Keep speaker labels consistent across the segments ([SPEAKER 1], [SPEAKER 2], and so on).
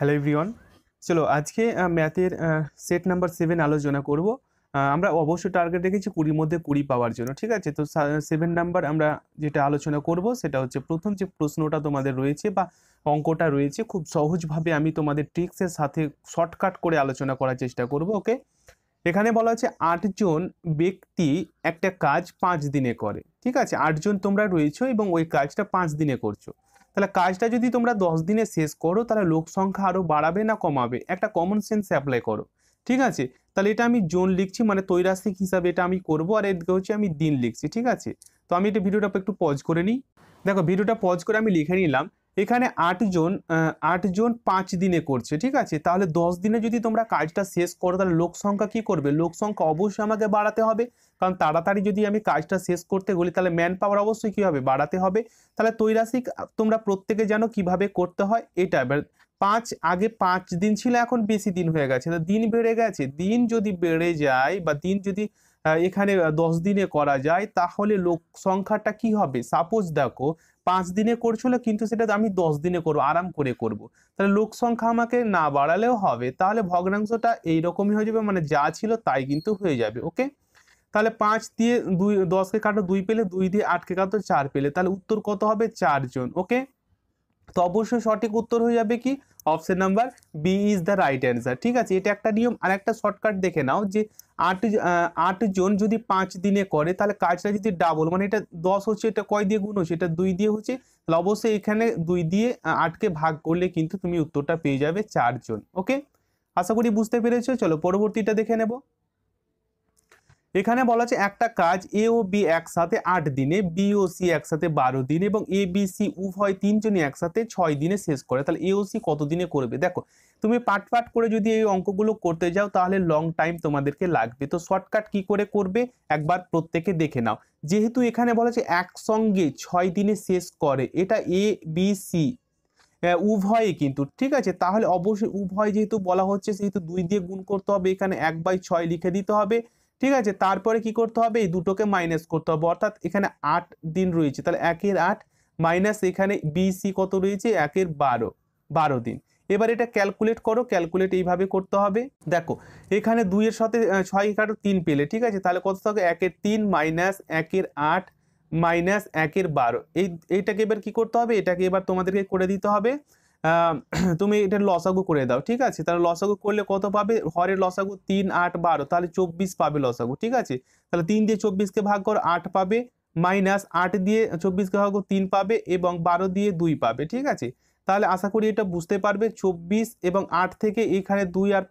[SPEAKER 1] Hello everyone চলো আজকে ম্যাথের সেট নাম্বার সেভেন আলোচনা করব আমরা অবশ্যই টার্গেট রেখেছি কুড়ির মধ্যে কুড়ি পাওয়ার জন্য ঠিক আছে তো সেভেন নাম্বার আমরা যেটা আলোচনা করব সেটা হচ্ছে প্রথম যে প্রশ্নটা তোমাদের রয়েছে বা অঙ্কটা রয়েছে খুব সহজভাবে আমি তোমাদের ট্রিক্সের সাথে শর্টকাট করে আলোচনা করার চেষ্টা করব ওকে এখানে বলা হচ্ছে আটজন ব্যক্তি একটা কাজ পাঁচ দিনে করে ঠিক আছে আটজন তোমরা রয়েছো এবং ওই কাজটা পাঁচ দিনে করছো তাহলে কাজটা যদি তোমরা দশ দিনে শেষ করো তাহলে লোক সংখ্যা আরও বাড়াবে না কমাবে একটা কমন সেন্স অ্যাপ্লাই করো ঠিক আছে তাহলে এটা আমি জোন লিখছি মানে তৈরাসিক হিসাবে এটা আমি করব আর এদিকে হচ্ছে আমি দিন লিখছি ঠিক আছে তো আমি এটা ভিডিওটা একটু পজ করে নিই দেখো ভিডিওটা পজ করে আমি লিখে নিলাম এখানে আটজন আটজন পাঁচ দিনে করছে ঠিক আছে তাহলে দশ দিনে যদি তোমরা কাজটা শেষ করো তাহলে লোক সংখ্যা কী করবে লোক সংখ্যা অবশ্যই আমাকে বাড়াতে হবে কারণ তাড়াতাড়ি যদি আমি কাজটা শেষ করতে বলি তাহলে ম্যান পাওয়ার অবশ্যই কী হবে বাড়াতে হবে তাহলে তৈরাসিক তোমরা প্রত্যেকে জানো কিভাবে করতে হয় এটা এবার পাঁচ আগে পাঁচ দিন ছিল এখন বেশি দিন হয়ে গেছে তো দিন বেড়ে গেছে দিন যদি বেড়ে যায় বা দিন যদি এখানে দশ দিনে করা যায় তাহলে লোক সংখ্যাটা কি হবে সাপোজ দেখো পাঁচ দিনে করছিল কিন্তু সেটা আমি দশ দিনে করব আরাম করে করব। তাহলে লোক সংখ্যা আমাকে না বাড়ালেও হবে তাহলে ভগ্নাংশটা এইরকমই হয়ে যাবে মানে যা ছিল তাই কিন্তু হয়ে যাবে ওকে তাহলে পাঁচ দিয়ে দুই দশকে কাটো দুই পেলে দুই দিয়ে আটকে কাটো চার পেলে তাহলে উত্তর কত হবে চারজন ওকে তো অবশ্যই সঠিক উত্তর হয়ে যাবে কি option number B is the right answer ঠিক আছে এটা একটা নিয়ম আর একটা শর্টকাট দেখে নাও যে আট আট জন যদি পাঁচ দিনে করে তাহলে কাজটা যদি ডাবল মানে এটা দশ হচ্ছে এটা কয় দিয়ে গুণ হচ্ছে এটা দুই দিয়ে হচ্ছে তাহলে অবশ্যই এখানে দুই দিয়ে আটকে ভাগ করলে কিন্তু তুমি উত্তরটা পেয়ে যাবে চারজন ওকে আশা করি বুঝতে পেরেছো চলো পরবর্তীটা দেখে নেবো এখানে বলা আছে একটা কাজ এ ও বি একসাথে আট দিনে বি ও সি একসাথে বারো দিন এবং এ বি সি উভয় তিনজনই একসাথে ছয় দিনে শেষ করে তাহলে এ ও সি কত দিনে করবে দেখো তুমি পাট পাট করে যদি এই অঙ্কগুলো করতে যাও তাহলে লং টাইম তোমাদেরকে লাগবে তো শর্টকাট কি করে করবে একবার প্রত্যেকে দেখে নাও যেহেতু এখানে বলা আছে একসঙ্গে ছয় দিনে শেষ করে এটা এ বি সি উভয়ে কিন্তু ঠিক আছে তাহলে অবশ্যই উভয় যেহেতু বলা হচ্ছে সেহেতু দুই দিয়ে গুণ করতে হবে এখানে এক বাই ছয় লিখে দিতে হবে ঠিক আছে তারপরে কি করতে হবে এই দুটোকে মাইনাস করতে হবে অর্থাৎ এখানে আট দিন রয়েছে তাহলে একের আট মাইনাস এখানে বিসি কত রয়েছে একের বারো বারো দিন এবার এটা ক্যালকুলেট করো ক্যালকুলেট এইভাবে করতে হবে দেখো এখানে দুইয়ের সাথে ছয় এগারো তিন পেলে ঠিক আছে তাহলে কত থাকে একের তিন মাইনাস একের আট মাইনাস একের বারো এই এইটাকে এবার কি করতে হবে এটাকে এবার তোমাদেরকে করে দিতে হবে তুমি এটা লসাগু করে দাও ঠিক আছে তাহলে লসাগু করলে কত পাবে হরের লসাগু তিন আট বারো তাহলে চব্বিশ পাবে লসাগু ঠিক আছে তাহলে তিন দিয়ে চব্বিশকে ভাগ করো আট পাবে মাইনাস আট দিয়ে চব্বিশকে ভাগ করো তিন পাবে এবং বারো দিয়ে দুই পাবে ঠিক আছে তাহলে আশা করি এটা বুঝতে পারবে চব্বিশ এবং আট থেকে এখানে দুই আর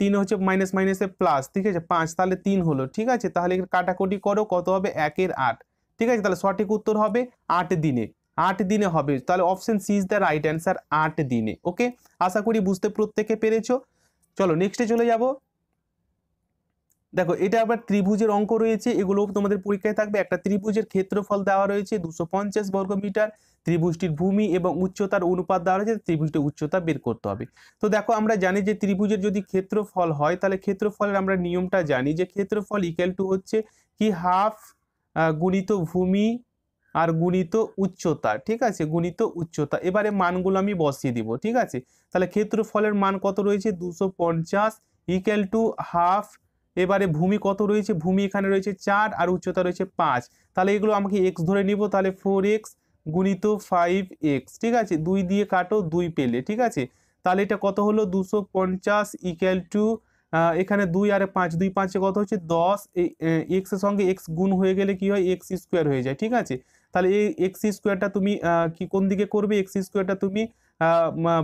[SPEAKER 1] তিন হচ্ছে মাইনাস মাইনাসে প্লাস ঠিক আছে পাঁচ তাহলে তিন হলো ঠিক আছে তাহলে কাটাকুটি করো কত হবে একের আট ঠিক আছে তাহলে সঠিক উত্তর হবে আট দিনে আট দিনে হবে তাহলে option C is the right answer আট দিনে ওকে আশা করি বুঝতে প্রত্যেকে পেরেছ চলো নেক্সটে চলে যাব দেখো এটা আবার ত্রিভুজের অঙ্ক রয়েছে এগুলো তোমাদের পরীক্ষায় থাকবে একটা ত্রিভুজের ক্ষেত্রফল দেওয়া রয়েছে দুশো পঞ্চাশ মিটার ত্রিভুজটির ভূমি এবং উচ্চতার অনুপাত দেওয়া রয়েছে ত্রিভুজটির উচ্চতা বের করতে হবে তো দেখো আমরা জানি যে ত্রিভুজের যদি ক্ষেত্রফল হয় তাহলে ক্ষেত্রফলের আমরা নিয়মটা জানি যে ক্ষেত্রফল ইকুয়াল টু হচ্ছে কি হাফ গুণিত ভূমি আর গুণিত উচ্চতা ঠিক আছে গুণিত উচ্চতা এবারে মানগুলো আমি বসিয়ে দিব ঠিক আছে তাহলে ক্ষেত্রফলের মান কত রয়েছে দুশো পঞ্চাশ ইকাল টু হাফ এবারে ভূমি কত রয়েছে ভূমি এখানে রয়েছে চার আর উচ্চতা রয়েছে পাঁচ তাহলে এগুলো আমাকে এক্স ধরে নিব তাহলে ফোর এক্স গুণিত ফাইভ এক্স ঠিক আছে দুই দিয়ে কাটো দুই পেলে ঠিক আছে তাহলে এটা কত হলো দুশো পঞ্চাশ ইকুয়াল টু এখানে দুই আর পাঁচ দুই পাঁচে কত হচ্ছে দশ এক্সের সঙ্গে এক্স গুণ হয়ে গেলে কি হয় এক্স স্কোয়ার হয়ে যায় ঠিক আছে তাহলে এই এক্স স্কোয়ারটা তুমি কি কোন দিকে করবে এক্স স্কোয়ারটা তুমি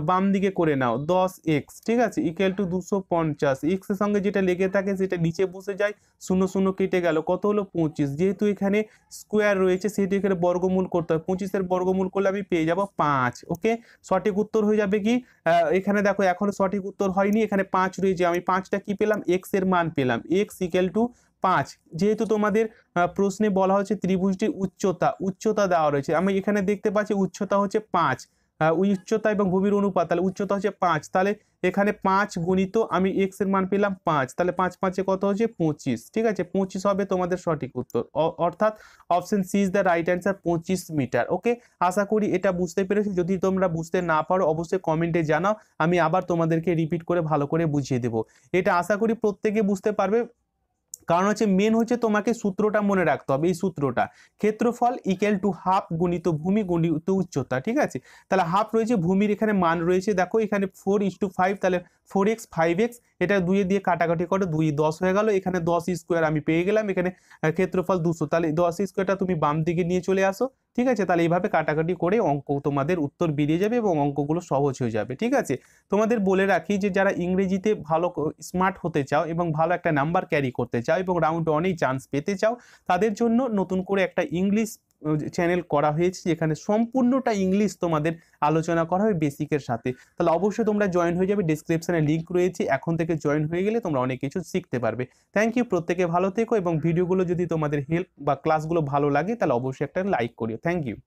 [SPEAKER 1] বাম দিকে করে নাও দশ এক্স ঠিক আছে ইকুয়াল টু দুশো পঞ্চাশ এক্সের সঙ্গে যেটা লেগে থাকে সেটা নিচে বসে যায় শূন্য শূন্য কেটে গেল কত হলো পঁচিশ যেহেতু এখানে স্কোয়ার রয়েছে সেটি এখানে বর্গমূল করতে হবে পঁচিশের বর্গমূল করলে আমি পেয়ে যাব পাঁচ ওকে সঠিক উত্তর হয়ে যাবে কি এখানে দেখো এখনো সঠিক উত্তর হয়নি এখানে পাঁচ রয়েছে আমি পাঁচটা কি পেলাম এক্সের মান পেলাম এক্স ইকুয়াল টু পাঁচ যেহেতু তোমাদের প্রশ্নে বলা হচ্ছে ত্রিভুজটির উচ্চতা উচ্চতা দেওয়া রয়েছে আমি এখানে দেখতে পাচ্ছি উচ্চতা হচ্ছে পাঁচ উচ্চতা এবং ভূমির অনুপাত তাহলে উচ্চতা হচ্ছে পাঁচ তাহলে এখানে পাঁচ গণিত আমি এক্স এর মান পেলাম পাঁচ তাহলে পাঁচ পাঁচে কত হচ্ছে পঁচিশ ঠিক আছে পঁচিশ হবে তোমাদের সঠিক উত্তর অর্থাৎ option C is the right answer পঁচিশ মিটার ওকে আশা করি এটা বুঝতে পেরেছি যদি তোমরা বুঝতে না পারো অবশ্যই কমেন্টে জানাও আমি আবার তোমাদেরকে রিপিট করে ভালো করে বুঝিয়ে দেবো এটা আশা করি প্রত্যেকে বুঝতে পারবে কারণ হচ্ছে মেন হচ্ছে তোমাকে সূত্রটা মনে রাখতে হবে এই সূত্রটা ক্ষেত্রফল ইকুয়াল টু হাফ গুণিত ভূমি গুণিত উচ্চতা ঠিক আছে তাহলে হাফ রয়েছে ভূমির এখানে মান রয়েছে দেখো এখানে ফোর ইস টু ফাইভ তাহলে ফোর এক্স ফাইভ এক্স এটা দুইয়ে দিয়ে কাটাকাটি করো দুই দশ হয়ে গেল এখানে দশ স্কোয়ার আমি পেয়ে গেলাম এখানে ক্ষেত্রফল দুশো তাহলে দশ স্কোয়ারটা তুমি বাম দিকে নিয়ে চলে আসো ঠিক আছে তাহলে এইভাবে কাটাকাটি করে অঙ্ক তোমাদের উত্তর বেরিয়ে যাবে এবং অঙ্কগুলো সহজ হয়ে যাবে ঠিক আছে তোমাদের বলে রাখি যে যারা ইংরেজিতে ভালো স্মার্ট হতে চাও এবং ভালো একটা নাম্বার ক্যারি করতে চাও এবং রাউন্ড অনেক চান্স পেতে চাও তাদের জন্য নতুন করে একটা ইংলিশ চ্যানেল করা হয়েছে যেখানে সম্পূর্ণটা ইংলিশ তোমাদের আলোচনা করা হবে বেসিকের সাথে তাহলে অবশ্যই তোমরা জয়েন হয়ে যাবে ডিসক্রিপশানে লিঙ্ক রয়েছে এখন থেকে জয়েন হয়ে গেলে তোমরা অনেক কিছু শিখতে পারবে থ্যাংক ইউ প্রত্যেকে ভালো থেকো এবং ভিডিওগুলো যদি তোমাদের হেল্প বা ক্লাসগুলো ভালো লাগে তাহলে অবশ্যই একটা লাইক করিও থ্যাংক ইউ